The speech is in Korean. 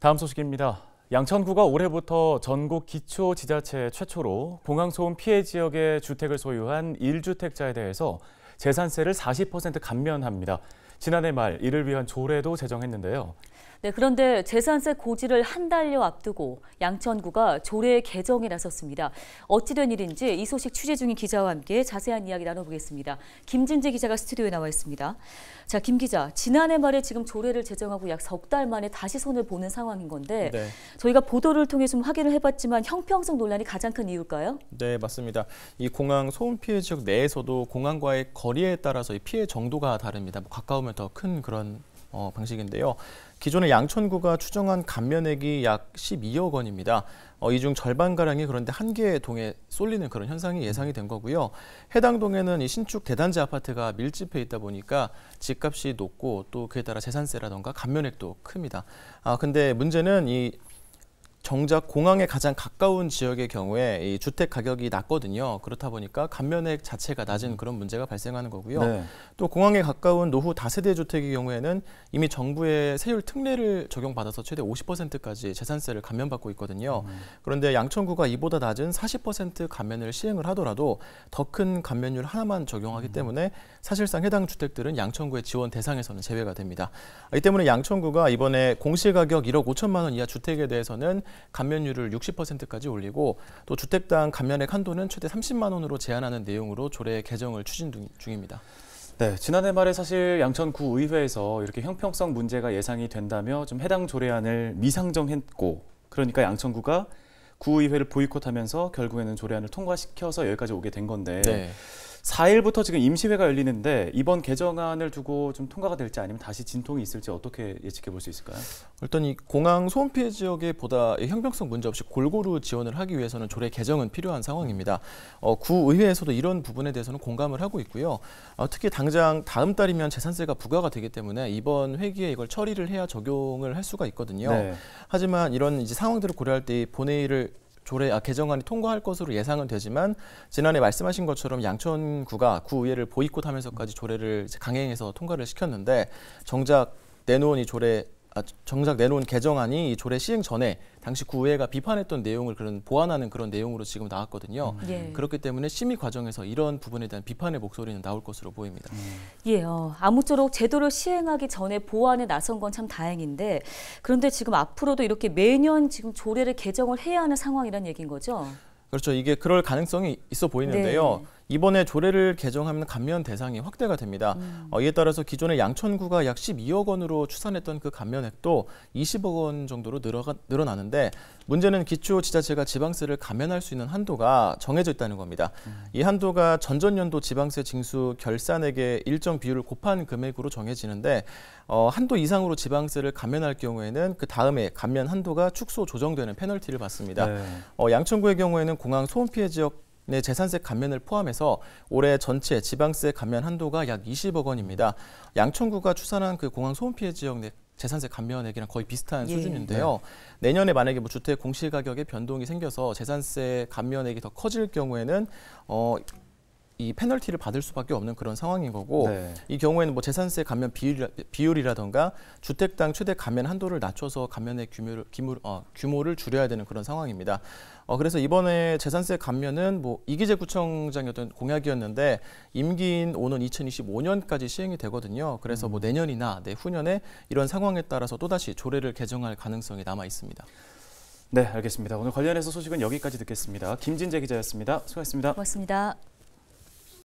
다음 소식입니다. 양천구가 올해부터 전국 기초 지자체 최초로 공항소음 피해 지역의 주택을 소유한 1주택자에 대해서 재산세를 40% 감면합니다. 지난해 말 이를 위한 조례도 제정했는데요. 네, 그런데 재산세 고지를 한 달여 앞두고 양천구가 조례 개정에 나섰습니다. 어찌된 일인지 이 소식 취재 중인 기자와 함께 자세한 이야기 나눠보겠습니다. 김진재 기자가 스튜디오에 나와 있습니다. 자, 김 기자, 지난해 말에 지금 조례를 제정하고 약 석 달 만에 다시 손을 보는 상황인 건데 네. 저희가 보도를 통해 좀 확인을 해봤지만 형평성 논란이 가장 큰 이유일까요? 네, 맞습니다. 이 공항 소음 피해 지역 내에서도 공항과의 거리에 따라서 이 피해 정도가 다릅니다. 뭐 가까우면 더 큰 그런 어, 방식인데요. 기존의 양천구가 추정한 감면액이 약 12억 원입니다. 어, 이중 절반가량이 그런데 한 개의 동에 쏠리는 그런 현상이 예상이 된 거고요. 해당 동에는 이 신축 대단지 아파트가 밀집해 있다 보니까 집값이 높고 또 그에 따라 재산세라던가 감면액도 큽니다. 아, 근데 문제는 이 정작 공항에 가장 가까운 지역의 경우에 이 주택 가격이 낮거든요. 그렇다 보니까 감면액 자체가 낮은 그런 문제가 발생하는 거고요. 네. 또 공항에 가까운 노후 다세대 주택의 경우에는 이미 정부의 세율 특례를 적용받아서 최대 50%까지 재산세를 감면받고 있거든요. 음. 그런데 양천구가 이보다 낮은 40% 감면을 시행을 하더라도 더 큰 감면율 하나만 적용하기 음. 때문에 사실상 해당 주택들은 양천구의 지원 대상에서는 제외가 됩니다. 아, 이 때문에 양천구가 이번에 공시가격 1억 5천만 원 이하 주택에 대해서는 감면율을 60%까지 올리고 또 주택당 감면액 한도는 최대 30만 원으로 제한하는 내용으로 조례 개정을 추진 중입니다. 네, 지난해 말에 사실 양천구 의회에서 이렇게 형평성 문제가 예상이 된다며 좀 해당 조례안을 미상정했고 그러니까 양천구가 구의회를 보이콧하면서 결국에는 조례안을 통과시켜서 여기까지 오게 된 건데 네. 4일부터 지금 임시회가 열리는데 이번 개정안을 두고 좀 통과가 될지 아니면 다시 진통이 있을지 어떻게 예측해 볼 수 있을까요? 일단 이 공항 소음 피해 지역에 보다 형평성 문제 없이 골고루 지원을 하기 위해서는 조례 개정은 필요한 상황입니다. 어, 구의회에서도 이런 부분에 대해서는 공감을 하고 있고요. 어, 특히 당장 다음 달이면 재산세가 부과가 되기 때문에 이번 회기에 이걸 처리를 해야 적용을 할 수가 있거든요. 네. 하지만 이런 이제 상황들을 고려할 때 본회의를 조례 아, 개정안이 통과할 것으로 예상은 되지만 지난해 말씀하신 것처럼 양천구가 구의회를 보이콧하면서까지 조례를 강행해서 통과를 시켰는데 정작 내놓은 이 조례 아, 정작 내놓은 개정안이 조례 시행 전에 당시 구회가 의 비판했던 내용을 그런 보완하는 그런 내용으로 지금 나왔거든요. 음. 예. 그렇기 때문에 심의 과정에서 이런 부분에 대한 비판의 목소리는 나올 것으로 보입니다. 음. 예, 어, 아무쪼록 제도를 시행하기 전에 보완에 나선 건 참 다행인데 그런데 지금 앞으로도 이렇게 매년 지금 조례를 개정을 해야 하는 상황이란 얘기인 거죠? 그렇죠. 이게 그럴 가능성이 있어 보이는데요. 네. 이번에 조례를 개정하면 감면 대상이 확대가 됩니다. 음. 어, 이에 따라서 기존의 양천구가 약 12억 원으로 추산했던 그 감면액도 20억 원 정도로 늘어가, 늘어나는데 문제는 기초 지자체가 지방세를 감면할 수 있는 한도가 정해져 있다는 겁니다. 음. 이 한도가 전전년도 지방세 징수 결산액의 일정 비율을 곱한 금액으로 정해지는데 어, 한도 이상으로 지방세를 감면할 경우에는 그 다음에 감면 한도가 축소 조정되는 페널티를 받습니다. 네. 어, 양천구의 경우에는 공항 소음 피해 지역 네, 재산세 감면을 포함해서 올해 전체 지방세 감면 한도가 약 20억 원입니다. 양천구가 추산한 그 공항 소음 피해 지역 내 재산세 감면액이랑 거의 비슷한 예. 수준인데요. 네. 내년에 만약에 뭐 주택 공시가격의 변동이 생겨서 재산세 감면액이 더 커질 경우에는 어이 페널티를 받을 수밖에 없는 그런 상황인 거고 네. 이 경우에는 뭐 재산세 감면 비율, 비율이라던가 주택당 최대 감면 한도를 낮춰서 감면의 규모를, 규모, 어, 규모를 줄여야 되는 그런 상황입니다. 어, 그래서 이번에 재산세 감면은 뭐 이기재 구청장이었던 공약이었는데 임기인 오는 2025년까지 시행이 되거든요. 그래서 뭐 음. 내년이나 내후년에 네, 이런 상황에 따라서 또다시 조례를 개정할 가능성이 남아 있습니다. 네, 알겠습니다. 오늘 관련해서 소식은 여기까지 듣겠습니다. 김진재 기자였습니다. 수고했습니다. 고맙습니다.